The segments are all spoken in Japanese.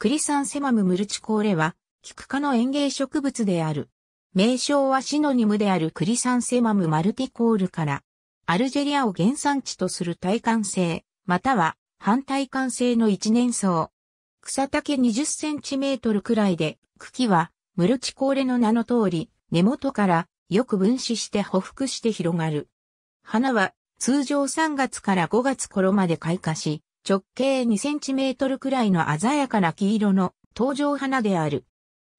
クリサンセマムムルチコーレは、キク科の園芸植物である。名称はシノニムであるクリサンセマムマルティコールから、アルジェリアを原産地とする耐寒性、または反耐寒性の一年草。草丈20センチメートルくらいで、茎はムルチコーレの名の通り、根元からよく分子して匍匐して広がる。花は通常3月から5月頃まで開花し、直径 2cm くらいの鮮やかな黄色の登場花である。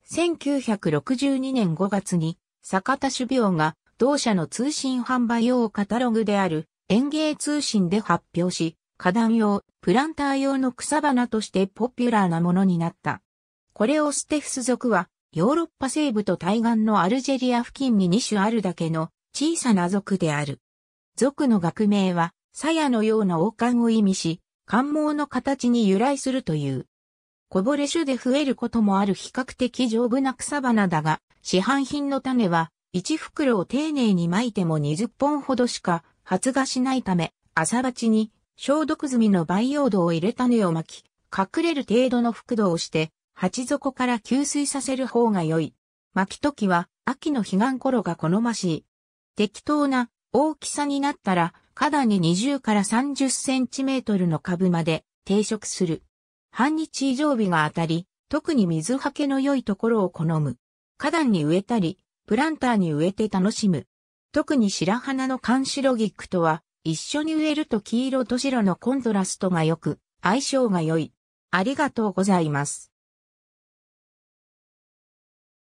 1962年5月に、坂田種苗が同社の通信販売用カタログである園芸通信で発表し、花壇用、プランター用の草花としてポピュラーなものになった。これをステフス族は、ヨーロッパ西部と対岸のアルジェリア付近に2種あるだけの小さな族である。族の学名は、鞘のような王冠を意味し、関毛の形に由来するという。こぼれ種で増えることもある比較的丈夫な草花だが、市販品の種は、1袋を丁寧に巻いても20本ほどしか発芽しないため、朝鉢に消毒済みの培養土を入れた根を巻き、隠れる程度の覆土をして、鉢底から吸水させる方が良い。巻き時は秋の彼岸頃が好ましい。適当な大きさになったら花壇に20から30センチメートルの株まで定食する。半日以上日が当たり、特に水はけの良いところを好む。花壇に植えたり、プランターに植えて楽しむ。特に白花のカンシロギックとは、一緒に植えると黄色と白のコントラストが良く、相性が良い。ありがとうございます。